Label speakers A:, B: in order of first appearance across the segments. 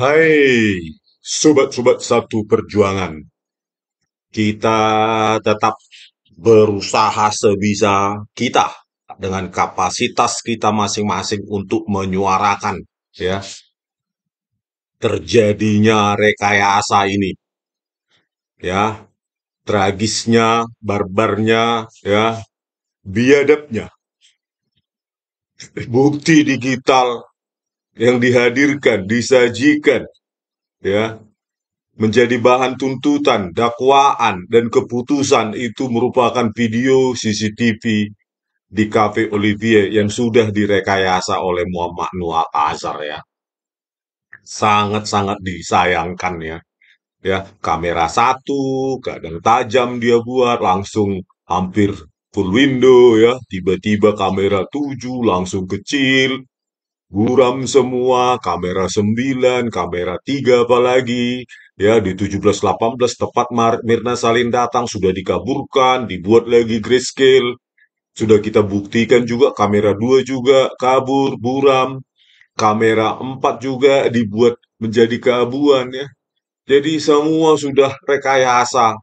A: Hai, sobat-sobat satu perjuangan. Kita tetap berusaha sebisa kita dengan kapasitas kita masing-masing untuk menyuarakan ya terjadinya rekayasa ini. Ya, tragisnya, barbarnya, ya, biadabnya. Bukti digital yang dihadirkan, disajikan ya menjadi bahan tuntutan, dakwaan dan keputusan itu merupakan video CCTV di Cafe Olivier yang sudah direkayasa oleh Muhammad Nuah Azhar ya. Sangat-sangat disayangkan ya. Ya, kamera satu, kadang tajam dia buat langsung hampir full window ya, tiba-tiba kamera tujuh langsung kecil, Buram semua, kamera 9, kamera 3 apalagi. Ya, di 1718 tepat tepat Mirna Salin datang, sudah dikaburkan, dibuat lagi grayscale. Sudah kita buktikan juga, kamera 2 juga kabur, buram. Kamera 4 juga dibuat menjadi kabuan ya. Jadi semua sudah rekayasa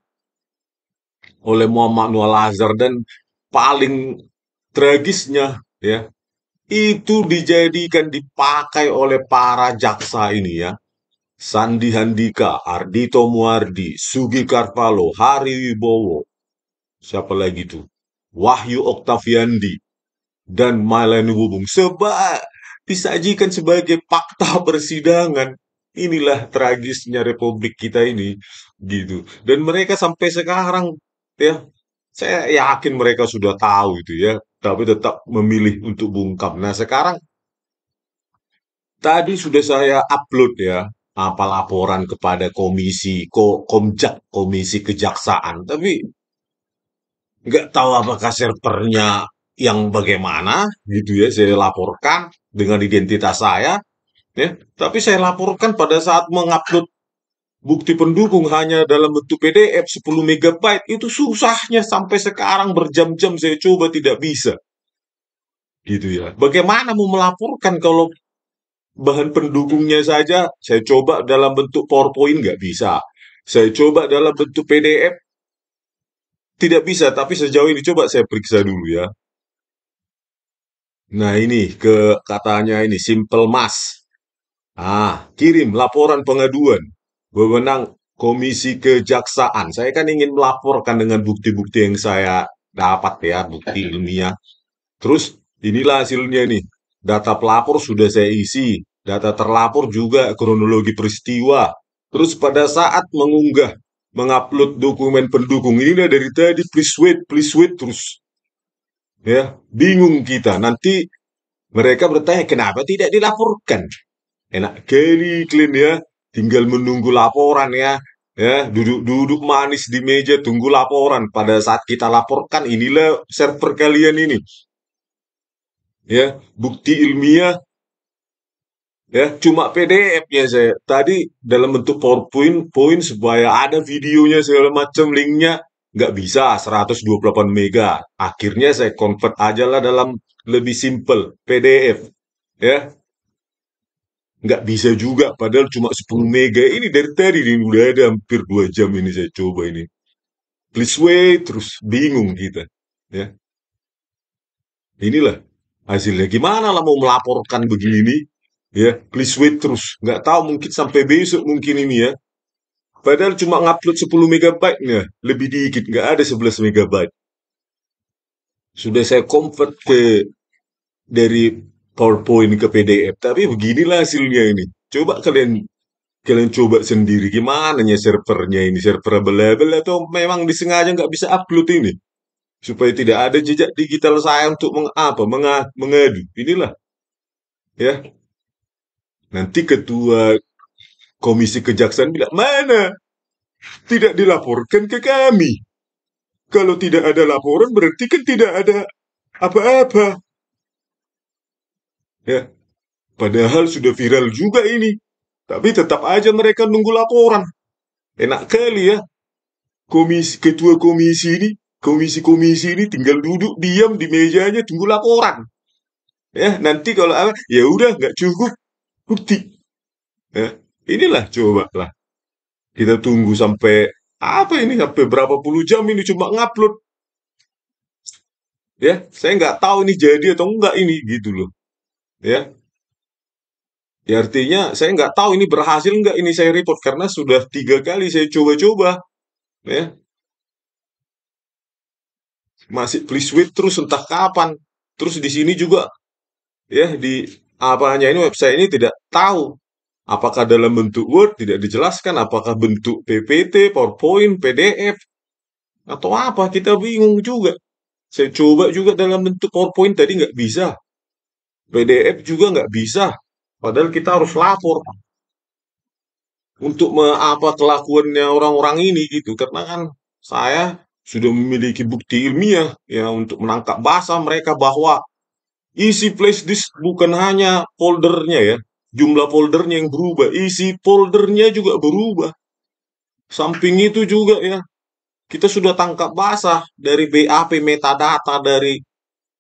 A: oleh Muhammad Nual Azhar dan paling tragisnya ya itu dijadikan dipakai oleh para jaksa ini ya. Sandi Handika, Ardito Muardi, Sugi Kartalo, Hari Wibowo, siapa lagi itu? Wahyu Oktaviandi, dan Maleni Wubung. Sebab disajikan sebagai fakta persidangan. Inilah tragisnya republik kita ini gitu. Dan mereka sampai sekarang ya saya yakin mereka sudah tahu itu ya tapi tetap memilih untuk bungkam. Nah, sekarang tadi sudah saya upload ya apa laporan kepada komisi ko, komjak komisi kejaksaan tapi nggak tahu apakah servernya yang bagaimana gitu ya saya laporkan dengan identitas saya ya tapi saya laporkan pada saat mengupload bukti pendukung hanya dalam bentuk PDF 10 MB itu susahnya sampai sekarang berjam-jam saya coba tidak bisa gitu ya. Bagaimana mau melaporkan kalau bahan pendukungnya saja saya coba dalam bentuk PowerPoint nggak bisa. Saya coba dalam bentuk PDF tidak bisa, tapi sejauh ini coba saya periksa dulu ya. Nah ini ke katanya ini simple mas. Ah, kirim laporan pengaduan wewenang komisi kejaksaan. Saya kan ingin melaporkan dengan bukti-bukti yang saya dapat ya, bukti ilmiah. Terus Inilah hasilnya nih. Data pelapor sudah saya isi, data terlapor juga kronologi peristiwa. Terus pada saat mengunggah, mengupload dokumen pendukung ini dari tadi please wait, please wait terus. Ya, bingung kita. Nanti mereka bertanya kenapa tidak dilaporkan. Enak kali clean ya, tinggal menunggu laporan ya. Ya, duduk-duduk manis di meja tunggu laporan. Pada saat kita laporkan inilah server kalian ini ya bukti ilmiah ya cuma PDF-nya saya tadi dalam bentuk PowerPoint poin supaya ada videonya segala macam linknya nggak bisa 128 mega akhirnya saya convert aja lah dalam lebih simple PDF ya nggak bisa juga padahal cuma 10 mega ini dari tadi ini udah ada hampir dua jam ini saya coba ini please wait terus bingung kita ya inilah hasilnya. Gimana lah mau melaporkan begini? Ya, please wait terus. Nggak tahu mungkin sampai besok mungkin ini ya. Padahal cuma ngupload 10 megabyte nya lebih dikit, nggak ada 11 megabyte. Sudah saya convert ke dari PowerPoint ke PDF, tapi beginilah hasilnya ini. Coba kalian kalian coba sendiri gimana ya servernya ini server bela atau memang disengaja nggak bisa upload ini supaya tidak ada jejak digital saya untuk mengapa menga, mengadu inilah ya nanti ketua komisi kejaksaan bilang mana tidak dilaporkan ke kami kalau tidak ada laporan berarti kan tidak ada apa-apa ya padahal sudah viral juga ini tapi tetap aja mereka nunggu laporan enak kali ya komisi ketua komisi ini komisi-komisi ini tinggal duduk diam di mejanya tunggu laporan ya nanti kalau apa ya udah nggak cukup bukti ya, inilah coba lah kita tunggu sampai apa ini sampai berapa puluh jam ini cuma ngupload ya saya nggak tahu ini jadi atau enggak ini gitu loh ya ya artinya saya nggak tahu ini berhasil nggak ini saya report karena sudah tiga kali saya coba-coba ya masih beli switch terus entah kapan. Terus di sini juga ya di apa hanya ini website ini tidak tahu apakah dalam bentuk Word tidak dijelaskan, apakah bentuk PPT, PowerPoint, PDF atau apa kita bingung juga. Saya coba juga dalam bentuk PowerPoint tadi nggak bisa. PDF juga nggak bisa. Padahal kita harus lapor untuk apa kelakuannya orang-orang ini gitu. Karena kan saya sudah memiliki bukti ilmiah ya untuk menangkap basah mereka bahwa isi flash disk bukan hanya foldernya ya, jumlah foldernya yang berubah, isi foldernya juga berubah. Samping itu juga ya, kita sudah tangkap basah dari BAP metadata dari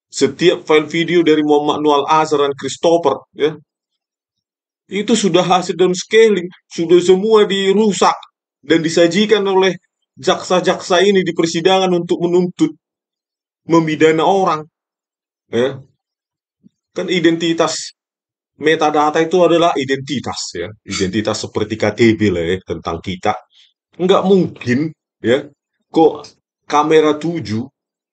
A: setiap file video dari Muhammad Nual Azhar dan Christopher ya. Itu sudah hasil dan scaling, sudah semua dirusak dan disajikan oleh jaksa-jaksa ini di persidangan untuk menuntut memidana orang. Ya. Kan identitas metadata itu adalah identitas ya, identitas seperti KTP lah ya tentang kita. Enggak mungkin ya kok kamera 7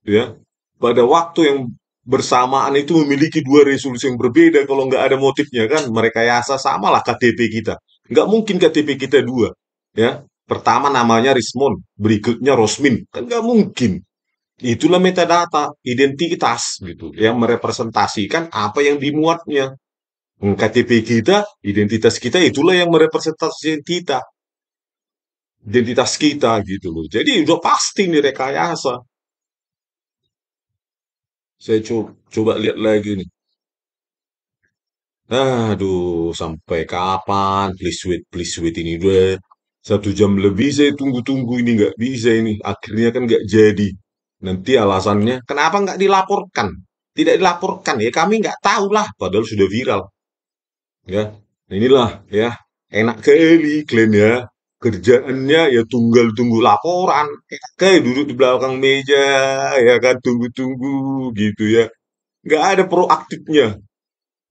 A: ya pada waktu yang bersamaan itu memiliki dua resolusi yang berbeda kalau nggak ada motifnya kan mereka yasa samalah KTP kita Enggak mungkin KTP kita dua ya Pertama namanya Rismon, berikutnya Rosmin. Kan nggak mungkin. Itulah metadata, identitas gitu, yang merepresentasikan apa yang dimuatnya. KTP kita, identitas kita itulah yang merepresentasikan kita. Identitas kita gitu loh. Jadi udah pasti nih rekayasa. Saya coba, coba lihat lagi nih. Aduh, sampai kapan? Please wait, please wait ini dulu satu jam lebih saya tunggu-tunggu ini nggak bisa ini akhirnya kan nggak jadi nanti alasannya kenapa nggak dilaporkan tidak dilaporkan ya kami nggak tahu lah padahal sudah viral ya nah, inilah ya enak kali kalian ya kerjaannya ya tunggal tunggu laporan kayak duduk di belakang meja ya kan tunggu-tunggu gitu ya nggak ada proaktifnya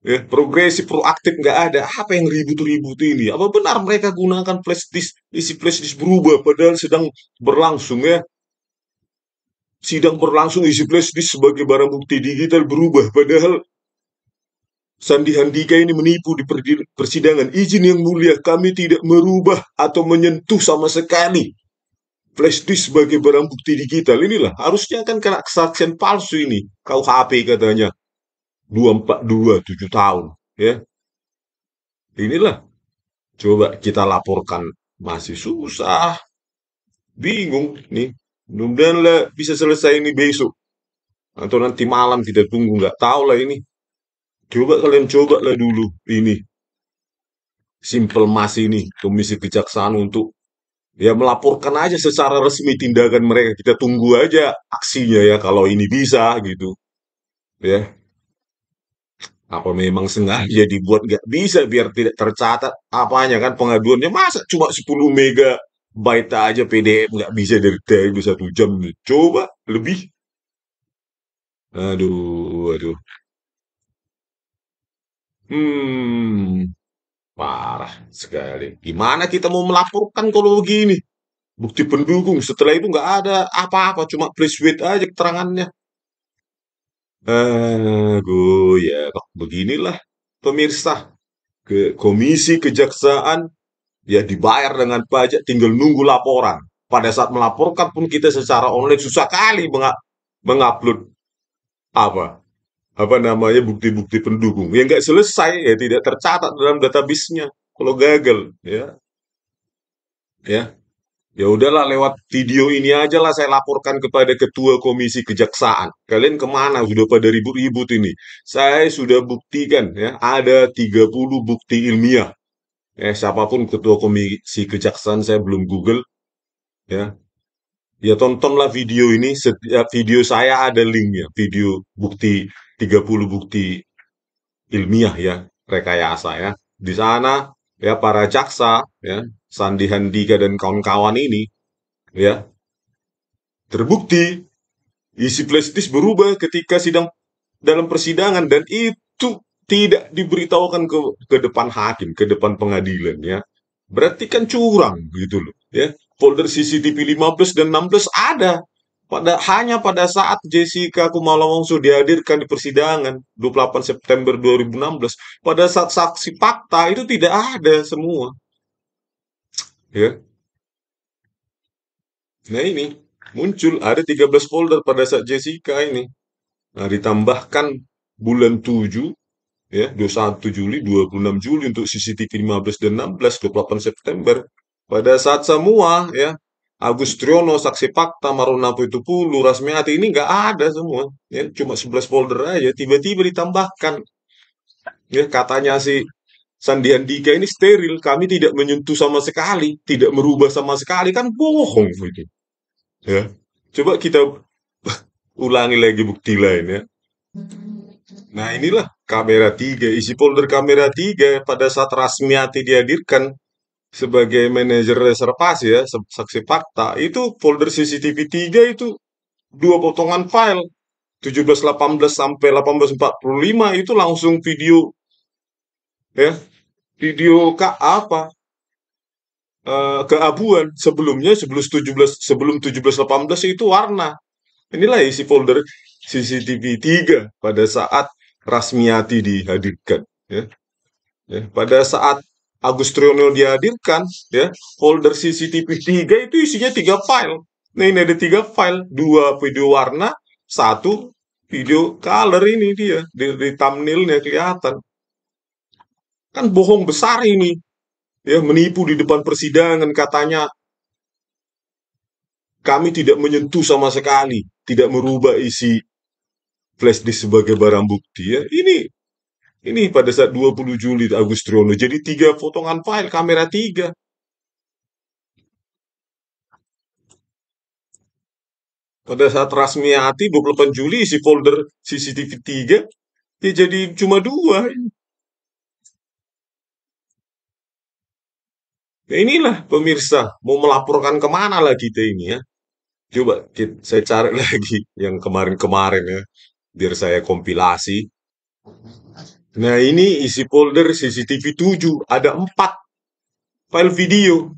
A: ya, progresif proaktif nggak ada apa yang ribut ribut ini apa benar mereka gunakan flash disk isi flash disk berubah padahal sedang berlangsung ya sidang berlangsung isi flash disk sebagai barang bukti digital berubah padahal Sandi Handika ini menipu di persidangan. Izin yang mulia, kami tidak merubah atau menyentuh sama sekali flash disk sebagai barang bukti digital. Inilah, harusnya kan karena kesaksian palsu ini. Kau HP katanya. 242 7 tahun ya. Inilah coba kita laporkan masih susah. Bingung nih. Mudah-mudahan lah bisa selesai ini besok. Atau nanti malam kita tunggu nggak tahu lah ini. Coba kalian coba lah dulu ini. Simple Mas ini Komisi Kejaksaan untuk ya melaporkan aja secara resmi tindakan mereka. Kita tunggu aja aksinya ya kalau ini bisa gitu. Ya, apa memang sengaja dibuat nggak bisa biar tidak tercatat apanya kan pengaduannya masa cuma 10 mega byte aja PDF nggak bisa dari TB satu jam coba lebih aduh aduh hmm parah sekali gimana kita mau melaporkan kalau begini bukti pendukung setelah itu nggak ada apa-apa cuma please wait aja keterangannya Eh, Aku ya kok beginilah pemirsa ke komisi kejaksaan ya dibayar dengan pajak tinggal nunggu laporan. Pada saat melaporkan pun kita secara online susah kali mengupload apa apa namanya bukti-bukti pendukung yang nggak selesai ya tidak tercatat dalam database-nya kalau gagal ya ya Ya udahlah lewat video ini aja lah saya laporkan kepada Ketua Komisi Kejaksaan. Kalian kemana? Sudah pada ribut-ribut ini. Saya sudah buktikan ya ada 30 bukti ilmiah. Eh siapapun Ketua Komisi Kejaksaan saya belum Google ya. Ya tontonlah video ini. Setiap video saya ada linknya. Video bukti 30 bukti ilmiah ya rekayasa ya. Di sana ya para jaksa ya Sandi Handika dan kawan-kawan ini ya terbukti isi flashdisk berubah ketika sidang dalam persidangan dan itu tidak diberitahukan ke ke depan hakim, ke depan pengadilan ya. Berarti kan curang gitu loh ya. Folder CCTV 15 dan 16 ada pada hanya pada saat Jessica Kumala Wongso dihadirkan di persidangan 28 September 2016 pada saat saksi fakta itu tidak ada semua ya nah ini muncul ada 13 folder pada saat Jessica ini nah ditambahkan bulan 7 ya 21 Juli 26 Juli untuk CCTV 15 dan 16 28 September pada saat semua ya Agus Triono, Saksi Fakta, Maruna Puitupulu, Rasmiati ini nggak ada semua. Ya, cuma 11 folder aja, tiba-tiba ditambahkan. Ya, katanya sih Sandiandika ini steril, kami tidak menyentuh sama sekali, tidak merubah sama sekali, kan bohong itu. Ya. Coba kita ulangi lagi bukti lain ya. Nah inilah kamera tiga, isi folder kamera tiga pada saat Rasmiati dihadirkan sebagai manajer reservasi ya, saksi fakta, itu folder CCTV 3 itu dua potongan file 1718 sampai 1845 itu langsung video ya video ke apa uh, keabuan sebelumnya sebelum 17 sebelum 17 18 itu warna inilah isi folder CCTV 3 pada saat Rasmiati dihadirkan ya. ya pada saat Agus Triono dihadirkan ya folder CCTV 3 itu isinya tiga file nah ini ada tiga file dua video warna satu video color ini dia di, di thumbnailnya kelihatan Kan bohong besar ini. Ya, menipu di depan persidangan katanya kami tidak menyentuh sama sekali, tidak merubah isi flash disk sebagai barang bukti ya. Ini ini pada saat 20 Juli Agustriono. Jadi tiga potongan file kamera tiga. Pada saat Rasmiati 28 Juli isi folder CCTV 3 ya jadi cuma dua. Ini. Ya inilah pemirsa, mau melaporkan kemana lagi kita ini ya. Coba kita, saya cari lagi yang kemarin-kemarin ya, biar saya kompilasi. Nah ini isi folder CCTV 7, ada 4 file video.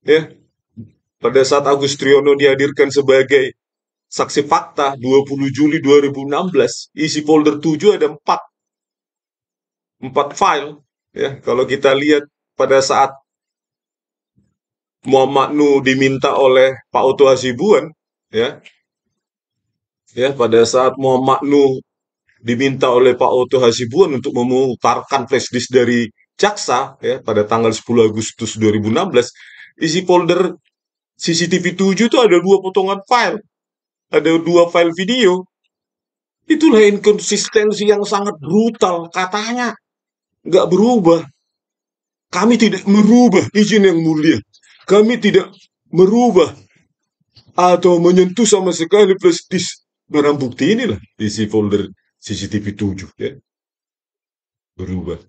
A: ya Pada saat Agus Triyono dihadirkan sebagai saksi fakta 20 Juli 2016, isi folder 7 ada 4. 4 file. ya Kalau kita lihat pada saat Muhammad Nu diminta oleh Pak Oto Hasibuan ya ya pada saat Muhammad Nu diminta oleh Pak Oto Hasibuan untuk memutarkan flashdisk dari jaksa ya pada tanggal 10 Agustus 2016 isi folder CCTV 7 itu ada dua potongan file ada dua file video itulah inkonsistensi yang sangat brutal katanya nggak berubah kami tidak merubah izin yang mulia kami tidak merubah atau menyentuh sama sekali plastis barang bukti inilah isi folder CCTV 7 ya. Berubah.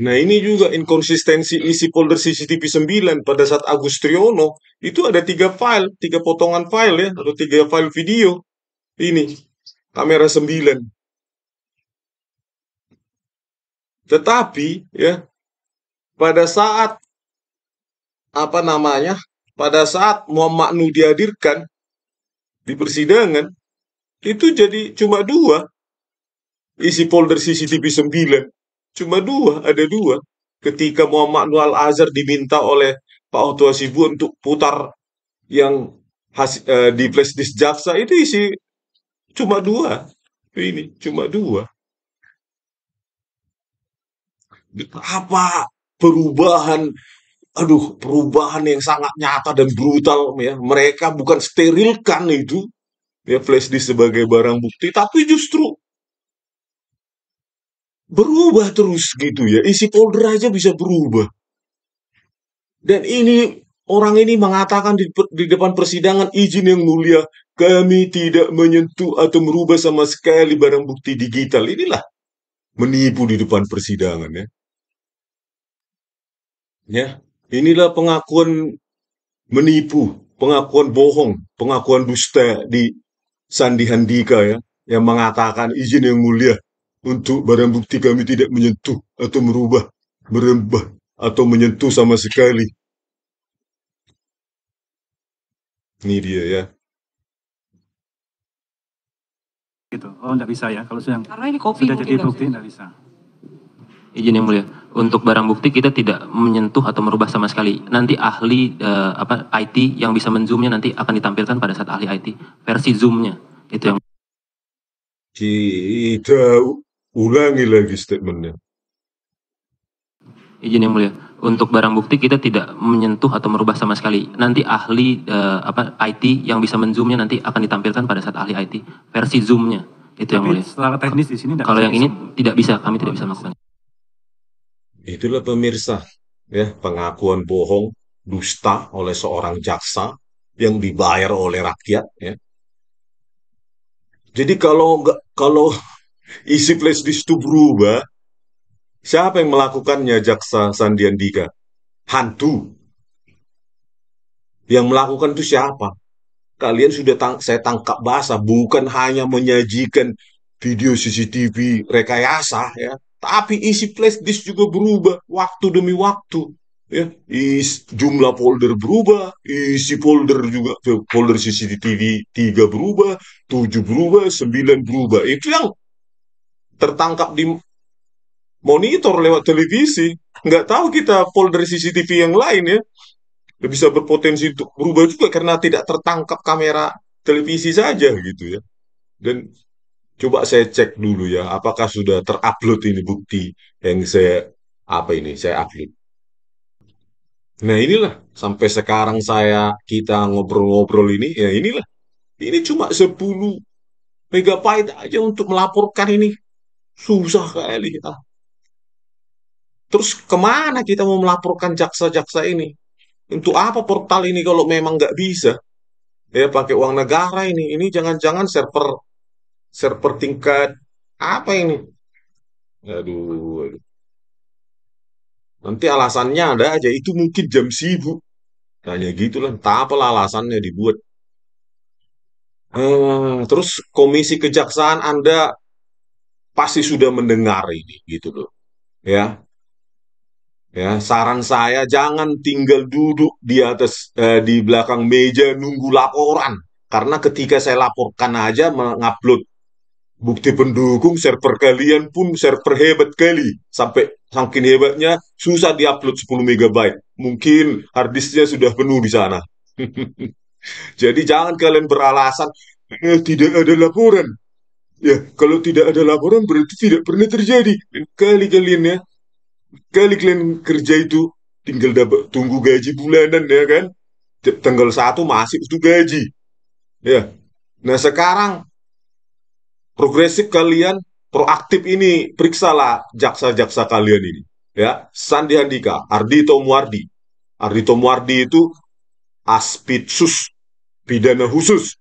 A: Nah ini juga inkonsistensi isi folder CCTV 9 pada saat Agus Triono itu ada tiga file, tiga potongan file ya, atau tiga file video. Ini kamera 9. Tetapi ya pada saat apa namanya pada saat Muhammad Nu dihadirkan di persidangan itu jadi cuma dua isi folder CCTV 9 cuma dua ada dua ketika Muhammad Nu Al Azhar diminta oleh Pak Otua Sibu untuk putar yang has, uh, di flash disk jaksa itu isi cuma dua ini cuma dua apa perubahan aduh perubahan yang sangat nyata dan brutal ya mereka bukan sterilkan itu ya flash disk sebagai barang bukti tapi justru berubah terus gitu ya isi folder aja bisa berubah dan ini orang ini mengatakan di, di depan persidangan izin yang mulia kami tidak menyentuh atau merubah sama sekali barang bukti digital inilah menipu di depan persidangan ya ya Inilah pengakuan menipu, pengakuan bohong, pengakuan dusta di Sandi Handika ya, yang mengatakan izin yang mulia untuk barang bukti kami tidak menyentuh atau merubah, berembah atau menyentuh sama sekali. Ini dia ya. Gitu. Oh, nggak bisa ya kalau sudah, Karena ini kopi sudah jadi bukti enggak bisa. Izin yang mulia untuk barang bukti kita tidak menyentuh atau merubah sama sekali. Nanti ahli uh, apa IT yang bisa menzoomnya nanti akan ditampilkan pada saat ahli IT versi zoomnya itu yang kita ulangi lagi statementnya. Izin yang mulia, untuk barang bukti kita tidak menyentuh atau merubah sama sekali. Nanti ahli uh, apa IT yang bisa menzoomnya nanti akan ditampilkan pada saat ahli IT versi zoomnya itu Tapi yang mulia. Secara teknis di sini kalau yang ini tidak bisa, kami tidak bisa melakukan. Itulah pemirsa, ya, pengakuan bohong dusta oleh seorang jaksa yang dibayar oleh rakyat, ya. Jadi kalau nggak kalau isi flash disk itu berubah, siapa yang melakukannya jaksa Sandiandika? Hantu. Yang melakukan itu siapa? Kalian sudah tang saya tangkap basah, bukan hanya menyajikan video CCTV rekayasa ya, tapi isi flash disk juga berubah waktu demi waktu. Ya, is, jumlah folder berubah, isi folder juga folder CCTV tiga berubah, tujuh berubah, sembilan berubah. Itu yang tertangkap di monitor lewat televisi. Nggak tahu kita folder CCTV yang lain ya. Bisa berpotensi untuk berubah juga karena tidak tertangkap kamera televisi saja gitu ya. Dan Coba saya cek dulu ya, apakah sudah terupload ini bukti yang saya apa ini saya upload. Nah inilah sampai sekarang saya kita ngobrol-ngobrol ini ya inilah ini cuma 10 megabyte aja untuk melaporkan ini susah kali ya Terus kemana kita mau melaporkan jaksa-jaksa ini? Untuk apa portal ini kalau memang nggak bisa? Ya pakai uang negara ini. Ini jangan-jangan server server tingkat apa ini? Aduh, aduh. Nanti alasannya ada aja, itu mungkin jam sibuk. gitu lah. Entah apa alasannya dibuat. Uh, terus komisi kejaksaan Anda pasti sudah mendengar ini, gitu loh. Ya, Ya, saran saya jangan tinggal duduk di atas eh, di belakang meja nunggu laporan karena ketika saya laporkan aja mengupload bukti pendukung server kalian pun server hebat kali sampai sangkin hebatnya susah diupload 10 MB mungkin harddisknya sudah penuh di sana jadi jangan kalian beralasan eh, tidak ada laporan ya kalau tidak ada laporan berarti tidak pernah terjadi kali kalian ya kali kalian kerja itu tinggal dapat tunggu gaji bulanan ya kan tanggal satu masih itu gaji ya nah sekarang progresif kalian, proaktif ini, periksalah jaksa-jaksa kalian ini. Ya, Sandi Handika, Ardito Muardi. Ardito Muardi itu aspitsus, pidana khusus,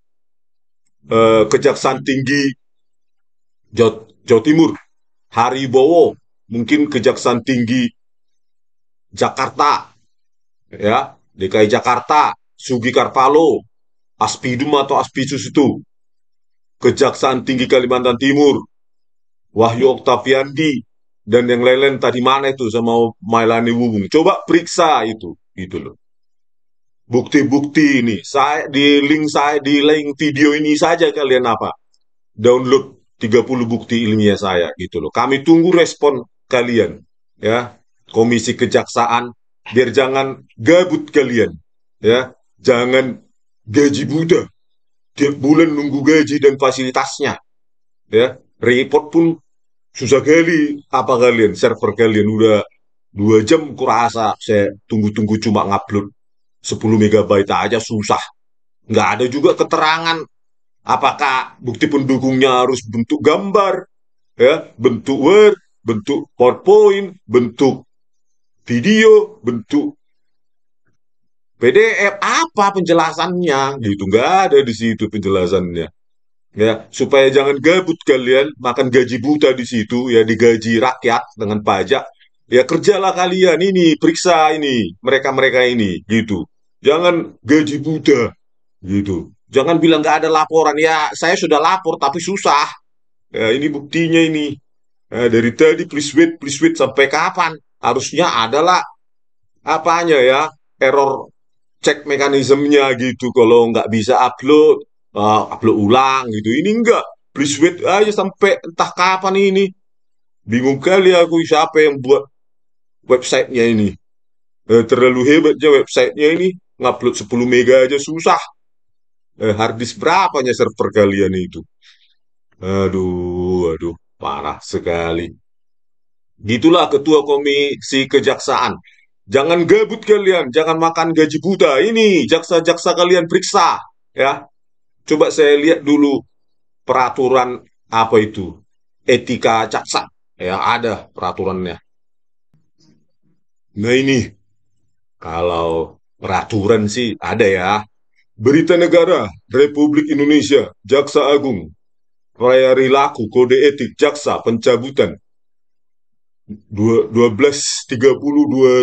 A: eh, Kejaksaan Tinggi Jawa, Jawa Timur. Bowo mungkin Kejaksaan Tinggi Jakarta, ya DKI Jakarta, Sugi Karpalo, Aspidum atau Aspitsus itu, Kejaksaan Tinggi Kalimantan Timur, Wahyu Oktaviandi, dan yang lain-lain tadi mana itu sama Mailani Wubung. Coba periksa itu, itu loh. Bukti-bukti ini, saya di link saya di link video ini saja kalian apa? Download 30 bukti ilmiah saya gitu loh. Kami tunggu respon kalian ya. Komisi Kejaksaan biar jangan gabut kalian ya. Jangan gaji Buddha tiap bulan nunggu gaji dan fasilitasnya ya report pun susah kali apa kalian server kalian udah dua jam kurasa saya tunggu-tunggu cuma ngupload 10 MB aja susah nggak ada juga keterangan apakah bukti pendukungnya harus bentuk gambar ya bentuk word bentuk powerpoint bentuk video bentuk PDF apa penjelasannya? Itu nggak ada di situ penjelasannya. Ya, supaya jangan gabut kalian makan gaji buta di situ ya digaji rakyat dengan pajak. Ya kerjalah kalian ini, periksa ini mereka-mereka ini gitu. Jangan gaji buta gitu. Jangan bilang nggak ada laporan ya. Saya sudah lapor tapi susah. Ya, ini buktinya ini. Ya, dari tadi please wait, please wait sampai kapan? Harusnya adalah apanya ya error cek mekanismenya gitu kalau nggak bisa upload uh, upload ulang gitu ini enggak please wait aja sampai entah kapan ini bingung kali aku siapa yang buat websitenya ini eh, terlalu hebat aja websitenya ini ngupload 10 mega aja susah eh, harddisk berapanya server kalian itu aduh aduh parah sekali gitulah ketua komisi kejaksaan Jangan gabut kalian, jangan makan gaji buta. Ini jaksa-jaksa kalian periksa, ya. Coba saya lihat dulu peraturan apa itu etika jaksa, ya ada peraturannya. Nah ini kalau peraturan sih ada ya. Berita Negara Republik Indonesia, Jaksa Agung, perilaku kode etik jaksa pencabutan 12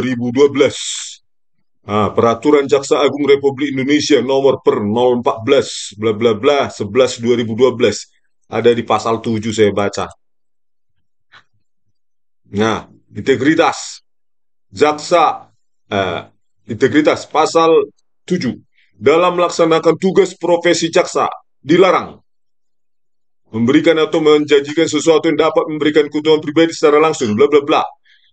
A: ribu 2012. Ah, peraturan Jaksa Agung Republik Indonesia nomor per 014 bla bla bla 11 2012 ada di pasal 7 saya baca. Nah, integritas jaksa eh, integritas pasal 7 dalam melaksanakan tugas profesi jaksa dilarang memberikan atau menjanjikan sesuatu yang dapat memberikan keuntungan pribadi secara langsung, bla bla bla.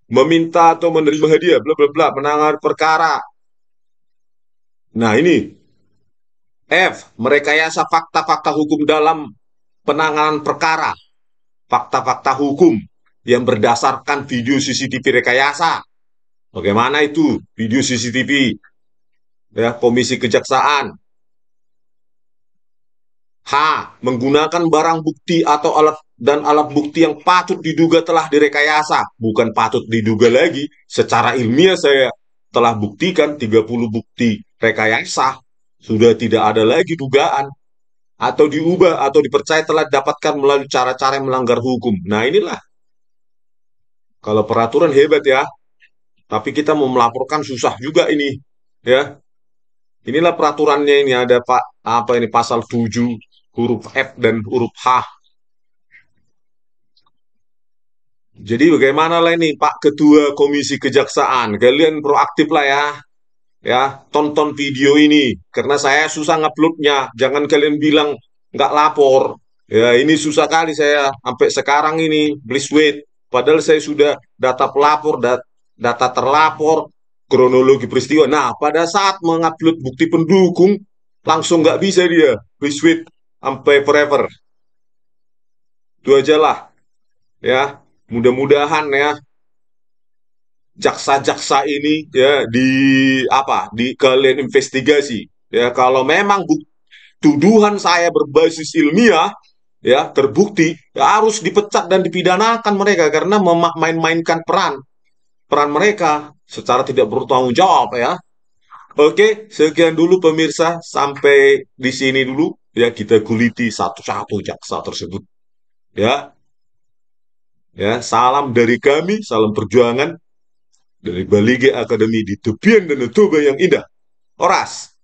A: Meminta atau menerima hadiah, bla bla bla, menangani perkara. Nah, ini F, merekayasa fakta-fakta hukum dalam penanganan perkara. Fakta-fakta hukum yang berdasarkan video CCTV rekayasa. Bagaimana itu video CCTV? Ya, Komisi Kejaksaan H. Menggunakan barang bukti atau alat dan alat bukti yang patut diduga telah direkayasa. Bukan patut diduga lagi. Secara ilmiah saya telah buktikan 30 bukti rekayasa. Sudah tidak ada lagi dugaan. Atau diubah atau dipercaya telah dapatkan melalui cara-cara yang melanggar hukum. Nah inilah. Kalau peraturan hebat ya. Tapi kita mau melaporkan susah juga ini. Ya, Inilah peraturannya ini ada Pak apa ini pasal 7 huruf F dan huruf H. Jadi bagaimana lah ini Pak Ketua Komisi Kejaksaan, kalian proaktif lah ya, ya tonton video ini karena saya susah nguploadnya, jangan kalian bilang nggak lapor. Ya ini susah kali saya sampai sekarang ini please wait. Padahal saya sudah data pelapor, dat data terlapor, kronologi peristiwa. Nah pada saat mengupload bukti pendukung langsung nggak bisa dia please wait sampai forever. Itu aja lah. Ya, mudah-mudahan ya jaksa-jaksa ini ya di apa di kalian investigasi ya kalau memang bu, tuduhan saya berbasis ilmiah ya terbukti ya, harus dipecat dan dipidanakan mereka karena memain-mainkan peran peran mereka secara tidak bertanggung jawab ya oke sekian dulu pemirsa sampai di sini dulu ya kita kuliti satu-satu jaksa tersebut. Ya. Ya, salam dari kami, salam perjuangan dari Balige Akademi di Tepian dan Toba yang indah. Oras.